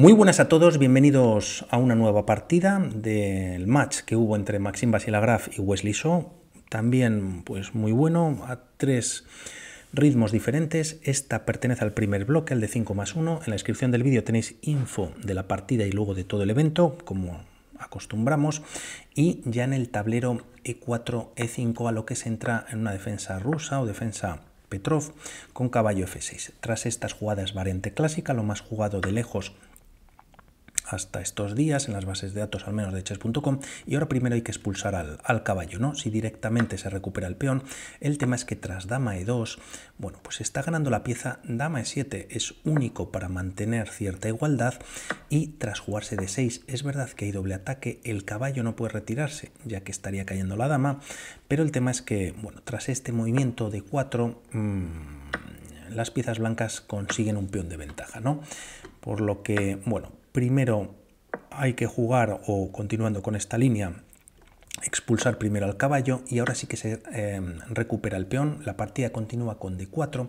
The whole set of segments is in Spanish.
Muy buenas a todos, bienvenidos a una nueva partida del match que hubo entre Maxim Basilagraf y Wesley Shaw. También pues muy bueno, a tres ritmos diferentes. Esta pertenece al primer bloque, el de 5 más 1. En la descripción del vídeo tenéis info de la partida y luego de todo el evento, como acostumbramos. Y ya en el tablero E4, E5, a lo que se entra en una defensa rusa o defensa Petrov con caballo F6. Tras estas jugadas variante clásica, lo más jugado de lejos hasta estos días en las bases de datos, al menos de chess.com, y ahora primero hay que expulsar al, caballo, ¿no? Si directamente se recupera el peón, el tema es que tras dama e2, bueno, pues está ganando la pieza dama e7, es único para mantener cierta igualdad, y tras jugarse de 6, es verdad que hay doble ataque, el caballo no puede retirarse, ya que estaría cayendo la dama, pero el tema es que, bueno, tras este movimiento de 4, mm, las piezas blancas consiguen un peón de ventaja, ¿no? Por lo que, bueno, primero hay que jugar, o continuando con esta línea, expulsar primero al caballo y ahora sí que se em, recupera el peón, la partida continúa con d4,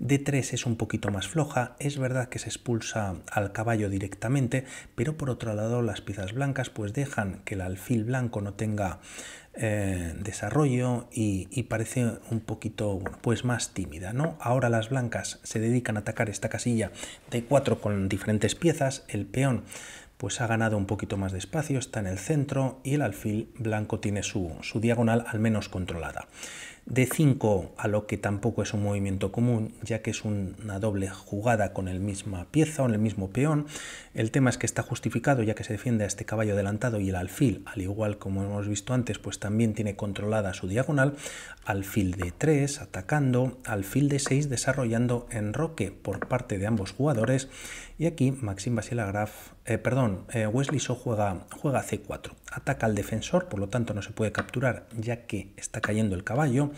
d3 es un poquito más floja, es verdad que se expulsa al caballo directamente, pero por otro lado las piezas blancas pues dejan que el alfil blanco no tenga eh, desarrollo y, parece un poquito pues más tímida. ¿no? Ahora las blancas se dedican a atacar esta casilla de cuatro con diferentes piezas, el peón pues ha ganado un poquito más de espacio, está en el centro y el alfil blanco tiene su, su diagonal al menos controlada. D5, a lo que tampoco es un movimiento común, ya que es una doble jugada con el misma pieza o el mismo peón. El tema es que está justificado, ya que se defiende a este caballo adelantado y el alfil, al igual como hemos visto antes, pues también tiene controlada su diagonal. Alfil de 3 atacando, alfil de 6 desarrollando enroque por parte de ambos jugadores y aquí Maxim Basilagraf, eh, perdón, eh, Wesley So juega, juega C4, ataca al defensor, por lo tanto no se puede capturar ya que está cayendo el caballo,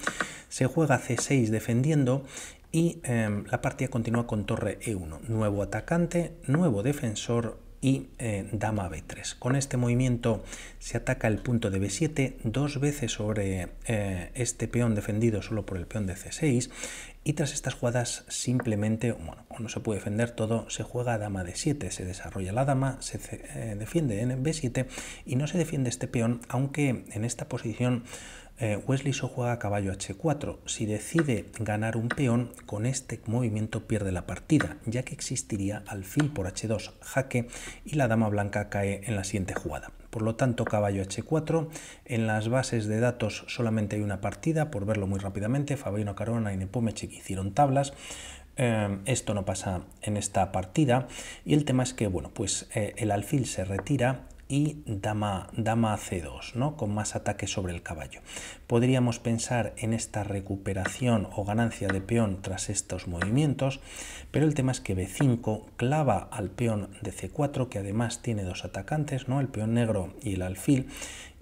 se juega C6 defendiendo y em, la partida continúa con torre E1, nuevo atacante, nuevo defensor y eh, dama b3. Con este movimiento se ataca el punto de b7 dos veces sobre este peón defendido solo por el peón de c6. Y tras estas jugadas simplemente, bueno, no se puede defender todo, se juega dama de 7, se desarrolla la dama, se eh, defiende en b7 y no se defiende este peón, aunque en esta posición eh, Wesley So juega caballo h4. Si decide ganar un peón, con este movimiento pierde la partida, ya que existiría alfil por h2 jaque y la dama blanca cae en la siguiente jugada. Por lo tanto, caballo H4. En las bases de datos solamente hay una partida, por verlo muy rápidamente, Fabiano Carona y Nepomechik hicieron tablas. Eh, esto no pasa en esta partida y el tema es que bueno pues eh, el alfil se retira y dama, dama c2, ¿no? con más ataque sobre el caballo. Podríamos pensar en esta recuperación o ganancia de peón tras estos movimientos, pero el tema es que b5 clava al peón de c4, que además tiene dos atacantes, ¿no? el peón negro y el alfil,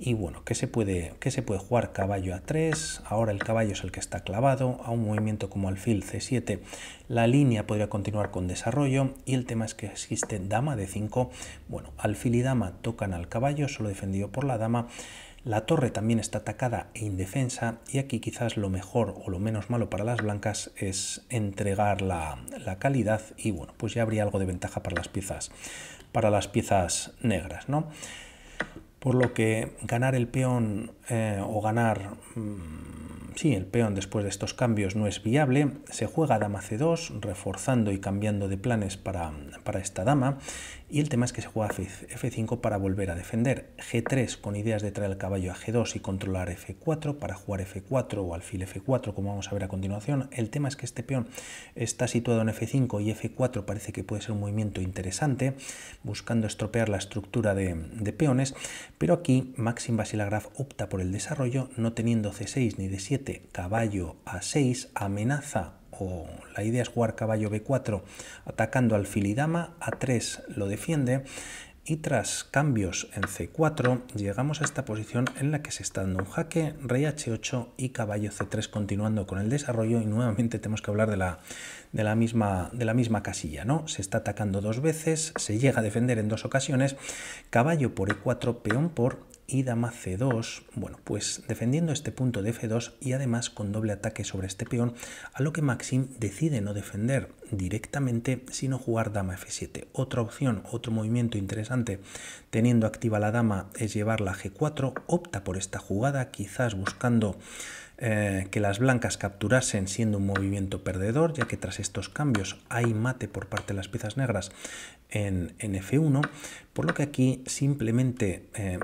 y bueno, ¿qué se, puede, se puede jugar? Caballo a 3, ahora el caballo es el que está clavado, a un movimiento como alfil c7, la línea podría continuar con desarrollo y el tema es que existe dama de 5, bueno, alfil y dama tocan al caballo, solo defendido por la dama, la torre también está atacada e indefensa y aquí quizás lo mejor o lo menos malo para las blancas es entregar la, la calidad y bueno, pues ya habría algo de ventaja para las piezas, para las piezas negras, ¿no? por lo que ganar el peón eh, o ganar mm, sí, el peón después de estos cambios no es viable. Se juega dama c2, reforzando y cambiando de planes para, esta dama. Y el tema es que se juega f5 para volver a defender. g3 con ideas de traer el caballo a g2 y controlar f4 para jugar f4 o alfil f4, como vamos a ver a continuación. El tema es que este peón está situado en f5 y f4 parece que puede ser un movimiento interesante, buscando estropear la estructura de peones pero aquí Maxim Basilagraf opta por el desarrollo no teniendo C6 ni D7, caballo A6, amenaza o la idea es jugar caballo B4 atacando al filidama, A3 lo defiende y tras cambios en C4 llegamos a esta posición en la que se está dando un jaque, rey H8 y caballo C3 continuando con el desarrollo y nuevamente tenemos que hablar de la, de la, misma, de la misma casilla, ¿no? Se está atacando dos veces, se llega a defender en dos ocasiones, caballo por E4, peón por y dama c2, bueno, pues defendiendo este punto de f2 y además con doble ataque sobre este peón, a lo que Maxim decide no defender, directamente, sino jugar dama f7. Otra opción, otro movimiento interesante, teniendo activa la dama, es llevarla a g4. Opta por esta jugada, quizás buscando eh, que las blancas capturasen siendo un movimiento perdedor, ya que tras estos cambios hay mate por parte de las piezas negras en, F1, por lo que aquí simplemente eh,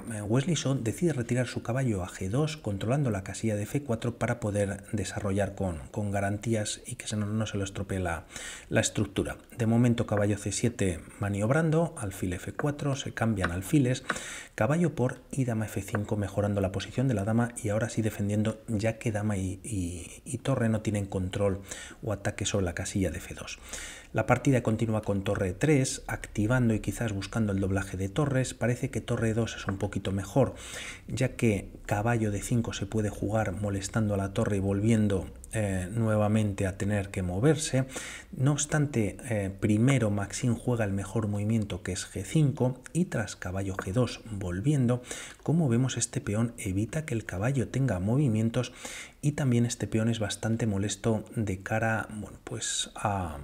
decide retirar su caballo a G2, controlando la casilla de F4 para poder desarrollar con, con garantías y que no, no, se lo estropee la, la estructura. De momento caballo c7 maniobrando, alfil f4, se cambian alfiles, caballo por y dama f5 mejorando la posición de la dama y ahora sí defendiendo ya que dama y, y, torre no tienen control o ataque sobre la casilla de f2. La partida continúa con torre 3, activando y quizás buscando el doblaje de torres. Parece que torre 2 es un poquito mejor, ya que caballo de 5 se puede jugar molestando a la torre y volviendo eh, nuevamente a tener que moverse. No obstante, eh, primero Maxim juega el mejor movimiento que es G5 y tras caballo G2 volviendo, como vemos este peón evita que el caballo tenga movimientos y también este peón es bastante molesto de cara bueno, pues a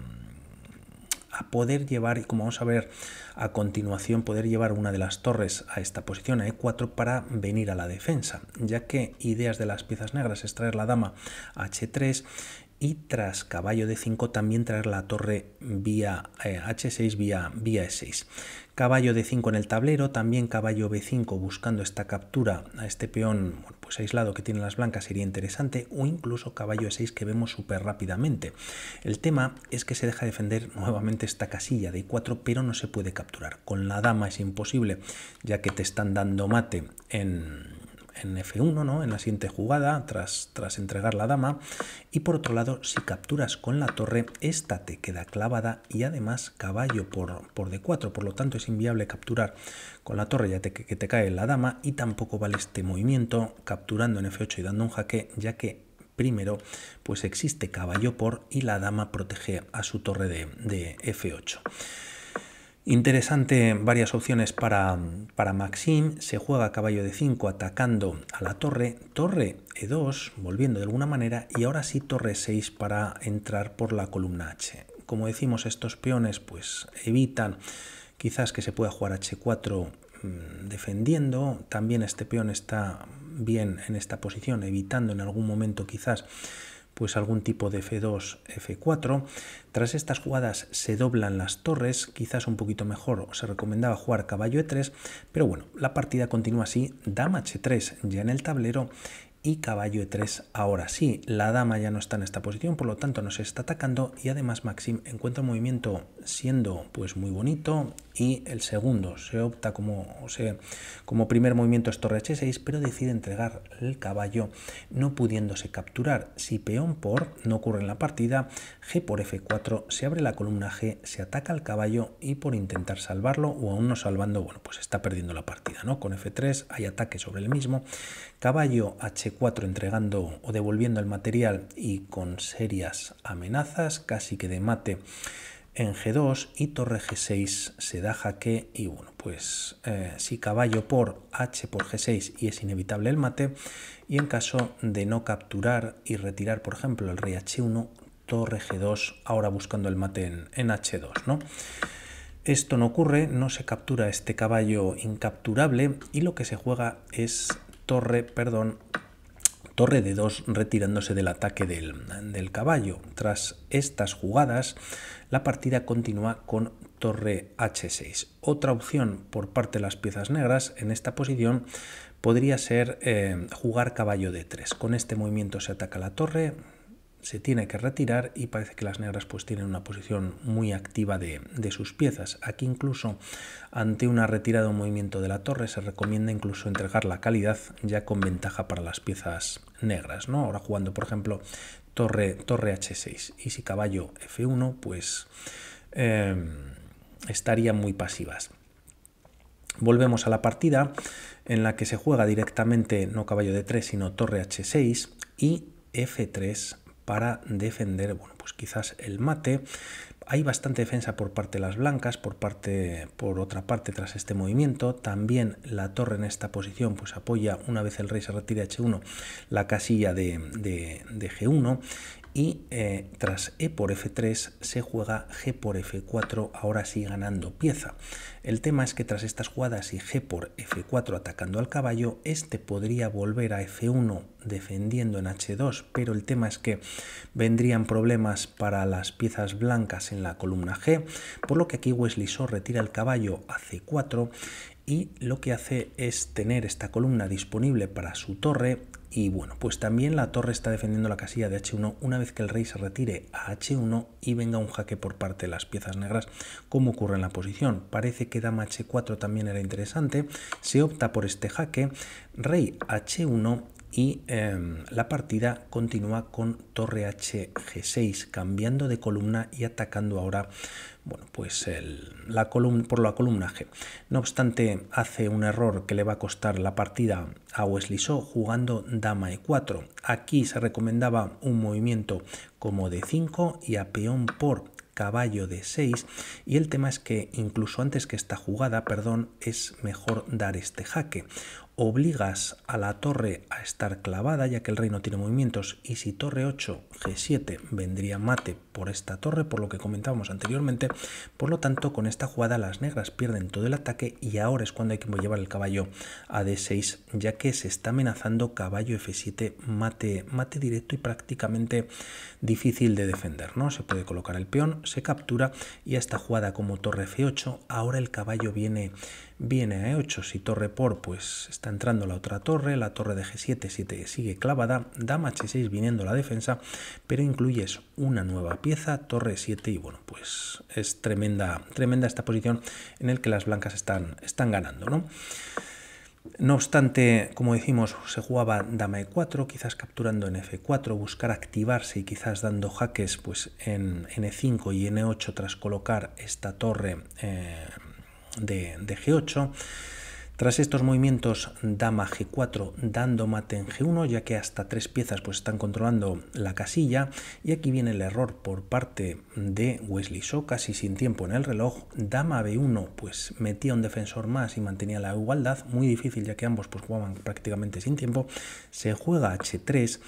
a poder llevar, y como vamos a ver a continuación, poder llevar una de las torres a esta posición, a e4, para venir a la defensa, ya que ideas de las piezas negras es traer la dama h3 y tras caballo de 5 también traer la torre vía H6 eh, vía, vía E6. Caballo de 5 en el tablero, también caballo B5 buscando esta captura a este peón pues aislado que tiene las blancas sería interesante o incluso caballo E6 que vemos súper rápidamente. El tema es que se deja defender nuevamente esta casilla de 4 pero no se puede capturar. Con la dama es imposible ya que te están dando mate en en F1, ¿no? en la siguiente jugada, tras, tras entregar la dama. Y por otro lado, si capturas con la torre, esta te queda clavada y además caballo por, por D4. Por lo tanto, es inviable capturar con la torre ya que te cae la dama y tampoco vale este movimiento capturando en F8 y dando un jaque, ya que primero, pues existe caballo por y la dama protege a su torre de, de F8. Interesante varias opciones para, para Maxim. Se juega caballo de 5 atacando a la torre. Torre E2, volviendo de alguna manera. Y ahora sí torre 6 para entrar por la columna H. Como decimos, estos peones pues evitan quizás que se pueda jugar H4 mm, defendiendo. También este peón está bien en esta posición, evitando en algún momento quizás pues algún tipo de F2, F4. Tras estas jugadas se doblan las torres, quizás un poquito mejor, se recomendaba jugar caballo E3, pero bueno, la partida continúa así, dama H3 e ya en el tablero y caballo e3 ahora sí. La dama ya no está en esta posición, por lo tanto no se está atacando y además Maxim encuentra un movimiento siendo pues muy bonito y el segundo se opta como, o sea, como primer movimiento es torre h6, pero decide entregar el caballo no pudiéndose capturar. Si peón por no ocurre en la partida, g por f4 se abre la columna g, se ataca al caballo y por intentar salvarlo o aún no salvando, bueno, pues está perdiendo la partida, ¿no? Con f3 hay ataque sobre el mismo, caballo h entregando o devolviendo el material y con serias amenazas, casi que de mate en G2 y torre G6 se da jaque y bueno, pues eh, si caballo por H por G6 y es inevitable el mate y en caso de no capturar y retirar por ejemplo el rey H1, torre G2, ahora buscando el mate en, H2, ¿no? Esto no ocurre, no se captura este caballo incapturable y lo que se juega es torre, perdón, torre de 2 retirándose del ataque del, caballo. Tras estas jugadas, la partida continúa con torre h6. Otra opción por parte de las piezas negras en esta posición podría ser eh, jugar caballo d3. Con este movimiento se ataca la torre, se tiene que retirar y parece que las negras pues tienen una posición muy activa de, sus piezas. Aquí incluso ante una retirada o movimiento de la torre se recomienda incluso entregar la calidad ya con ventaja para las piezas negras. ¿no? Ahora jugando por ejemplo torre, torre h6 y si caballo f1 pues em, estarían muy pasivas. Volvemos a la partida en la que se juega directamente no caballo de 3 sino torre h6 y f3 para defender, bueno, pues quizás el mate. Hay bastante defensa por parte de las blancas, por, parte, por otra parte tras este movimiento. También la torre en esta posición pues apoya, una vez el rey se retire H1, la casilla de, de, de G1 y eh, tras E por F3 se juega G por F4, ahora sí ganando pieza. El tema es que tras estas jugadas y G por F4 atacando al caballo, este podría volver a F1 defendiendo en H2, pero el tema es que vendrían problemas para las piezas blancas en la columna G, por lo que aquí Wesley Shaw retira el caballo a C4 y lo que hace es tener esta columna disponible para su torre y bueno, pues también la torre está defendiendo la casilla de H1 una vez que el rey se retire a H1 y venga un jaque por parte de las piezas negras, como ocurre en la posición. Parece que dama H4 también era interesante, se opta por este jaque, rey H1 y em, la partida continúa con torre hg 6 cambiando de columna y atacando ahora bueno, pues la columna, por la columna G. No obstante, hace un error que le va a costar la partida a Wesley Shaw jugando dama e4. Aquí se recomendaba un movimiento como de 5 y a peón por caballo de 6 y el tema es que incluso antes que esta jugada, perdón, es mejor dar este jaque obligas a la torre a estar clavada ya que el rey no tiene movimientos y si torre 8, g7 vendría mate por esta torre por lo que comentábamos anteriormente por lo tanto con esta jugada las negras pierden todo el ataque y ahora es cuando hay que llevar el caballo a d6 ya que se está amenazando caballo f7 mate, mate directo y prácticamente difícil de defender no se puede colocar el peón se captura y a esta jugada como torre f8 ahora el caballo viene viene a ¿eh? E8, si torre por, pues está entrando la otra torre, la torre de G7 si sigue clavada, dama H6 viniendo la defensa, pero incluyes una nueva pieza, torre 7 y bueno, pues es tremenda, tremenda esta posición en el que las blancas están, están ganando, ¿no? No obstante, como decimos, se jugaba dama e4, quizás capturando en f4, buscar activarse y quizás dando jaques pues, en n5 e y n8 e tras colocar esta torre eh, de, G8. Tras estos movimientos, dama G4 dando mate en G1, ya que hasta tres piezas pues, están controlando la casilla. Y aquí viene el error por parte de Wesley Shaw, casi sin tiempo en el reloj. Dama B1 pues, metía un defensor más y mantenía la igualdad, muy difícil ya que ambos pues, jugaban prácticamente sin tiempo. Se juega H3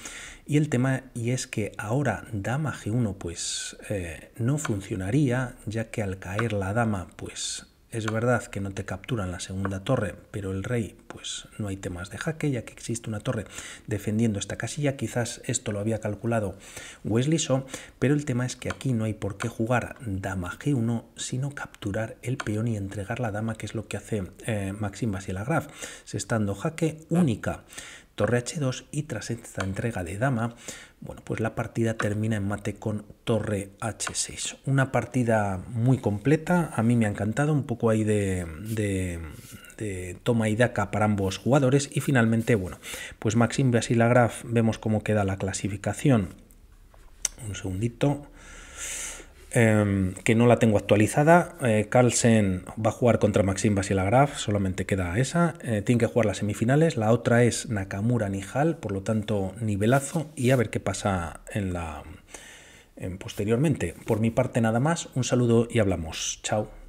y el tema y es que ahora dama G1 pues, eh, no funcionaría, ya que al caer la dama pues es verdad que no te capturan la segunda torre, pero el rey, pues no hay temas de jaque, ya que existe una torre defendiendo esta casilla. Quizás esto lo había calculado Wesley Shaw, pero el tema es que aquí no hay por qué jugar dama g1, sino capturar el peón y entregar la dama, que es lo que hace eh, Maxim Vasilagraf. se estando jaque única torre h2 y tras esta entrega de dama, bueno, pues la partida termina en mate con torre h6. Una partida muy completa, a mí me ha encantado, un poco ahí de, de, toma y daca para ambos jugadores y finalmente, bueno, pues Maxim Vasilagraf, vemos cómo queda la clasificación. Un segundito. Em, que no la tengo actualizada. Eh, Carlsen va a jugar contra Maxim Basilagraf, solamente queda esa. Eh, tiene que jugar las semifinales. La otra es Nakamura Nihal, por lo tanto, nivelazo. Y a ver qué pasa en la em, posteriormente. Por mi parte, nada más. Un saludo y hablamos. Chao.